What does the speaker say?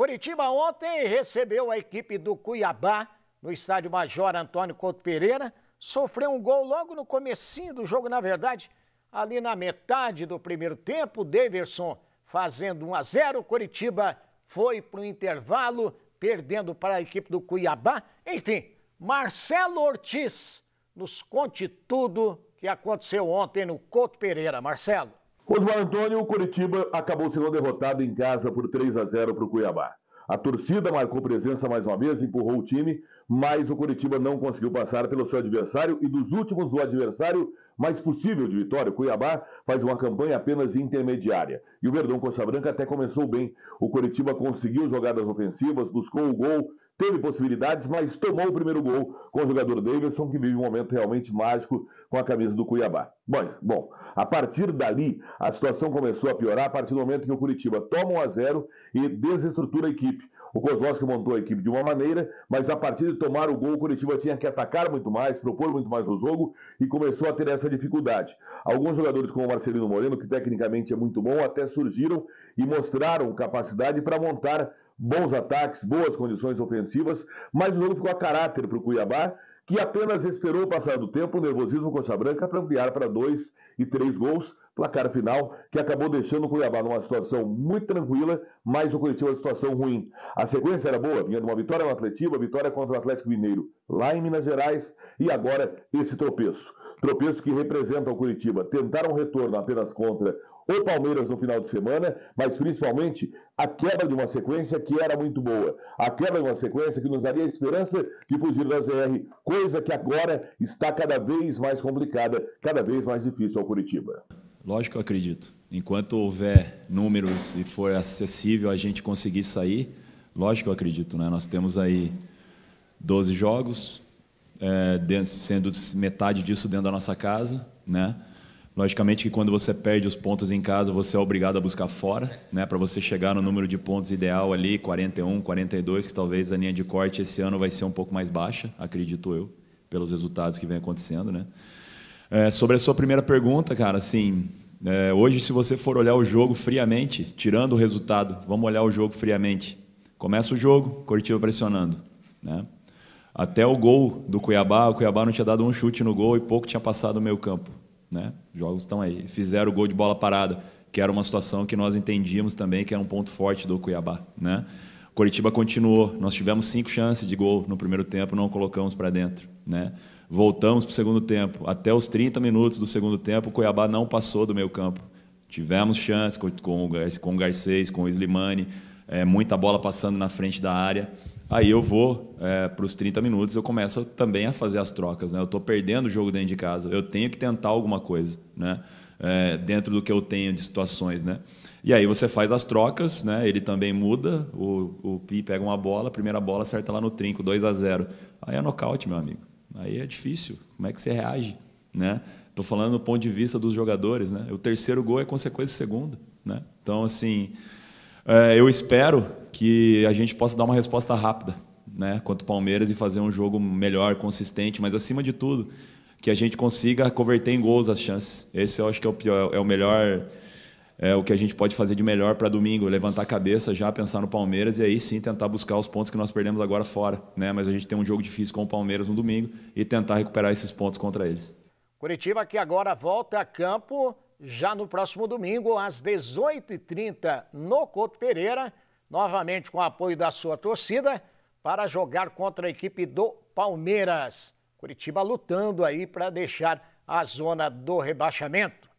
Curitiba ontem recebeu a equipe do Cuiabá no estádio Major Antônio Couto Pereira. Sofreu um gol logo no comecinho do jogo, na verdade, ali na metade do primeiro tempo. Daverson fazendo 1 a 0. Curitiba foi para o intervalo, perdendo para a equipe do Cuiabá. Enfim, Marcelo Ortiz nos conte tudo que aconteceu ontem no Couto Pereira. Marcelo. Osmar Antônio, o Curitiba acabou sendo derrotado em casa por 3 a 0 para o Cuiabá. A torcida marcou presença mais uma vez, empurrou o time, mas o Curitiba não conseguiu passar pelo seu adversário e dos últimos o adversário mais possível de vitória. O Cuiabá faz uma campanha apenas intermediária. E o Verdão Costa Branca até começou bem. O Curitiba conseguiu jogadas ofensivas, buscou o gol, teve possibilidades, mas tomou o primeiro gol com o jogador Davidson, que vive um momento realmente mágico com a camisa do Cuiabá. Bom, bom, a partir dali, a situação começou a piorar a partir do momento que o Curitiba toma 1 a 0 e desestrutura a equipe. O Kozlowski montou a equipe de uma maneira, mas a partir de tomar o gol, o Curitiba tinha que atacar muito mais, propor muito mais o jogo e começou a ter essa dificuldade. Alguns jogadores, como o Marcelino Moreno, que tecnicamente é muito bom, até surgiram e mostraram capacidade para montar bons ataques, boas condições ofensivas, mas o jogo ficou a caráter para o Cuiabá que apenas esperou passar do tempo o nervosismo Coxa Branca para ampliar para dois e três gols, placar final que acabou deixando o Cuiabá numa situação muito tranquila, mas o Curitiba numa situação ruim. A sequência era boa, vinha de uma vitória no Atletiba, vitória contra o Atlético Mineiro lá em Minas Gerais e agora esse tropeço tropeço que representa o Curitiba. Tentaram um retorno apenas contra o Palmeiras no final de semana, mas principalmente a quebra de uma sequência que era muito boa. A quebra de uma sequência que nos daria a esperança de fugir da ZR, coisa que agora está cada vez mais complicada, cada vez mais difícil ao Curitiba. Lógico que eu acredito. Enquanto houver números e for acessível a gente conseguir sair, lógico que eu acredito. Né? Nós temos aí 12 jogos, é, dentro, sendo metade disso dentro da nossa casa, né? Logicamente que quando você perde os pontos em casa, você é obrigado a buscar fora, né? Para você chegar no número de pontos ideal ali, 41, 42, que talvez a linha de corte esse ano vai ser um pouco mais baixa, acredito eu, pelos resultados que vem acontecendo, né? É, sobre a sua primeira pergunta, cara, assim, é, hoje se você for olhar o jogo friamente, tirando o resultado, vamos olhar o jogo friamente. Começa o jogo, Coritiba pressionando, né? até o gol do Cuiabá, o Cuiabá não tinha dado um chute no gol e pouco tinha passado do meio campo. Né? Jogos estão aí. Fizeram o gol de bola parada, que era uma situação que nós entendíamos também que era é um ponto forte do Cuiabá. Né? Coritiba continuou. Nós tivemos cinco chances de gol no primeiro tempo, não colocamos para dentro. Né? Voltamos para o segundo tempo. Até os 30 minutos do segundo tempo, o Cuiabá não passou do meio campo. Tivemos chances com, com o Garcês, com o Slimani, é, muita bola passando na frente da área. Aí eu vou é, para os 30 minutos, eu começo também a fazer as trocas. Né? Eu estou perdendo o jogo dentro de casa, eu tenho que tentar alguma coisa né? É, dentro do que eu tenho de situações. Né? E aí você faz as trocas, né? ele também muda, o, o Pi pega uma bola, a primeira bola acerta lá no trinco, 2 a 0 Aí é nocaute, meu amigo. Aí é difícil. Como é que você reage? Né? Estou falando do ponto de vista dos jogadores, né? O terceiro gol é consequência do segundo, né? Então, assim, é, eu espero que a gente possa dar uma resposta rápida né, contra o Palmeiras e fazer um jogo melhor, consistente, mas acima de tudo, que a gente consiga converter em gols as chances. Esse eu acho que é o, pior, é o melhor, é o que a gente pode fazer de melhor para domingo, levantar a cabeça já, pensar no Palmeiras e aí sim tentar buscar os pontos que nós perdemos agora fora. Né? Mas a gente tem um jogo difícil com o Palmeiras no domingo e tentar recuperar esses pontos contra eles. Curitiba que agora volta a campo já no próximo domingo, às 18h30, no Couto Pereira novamente com o apoio da sua torcida, para jogar contra a equipe do Palmeiras. Curitiba lutando aí para deixar a zona do rebaixamento.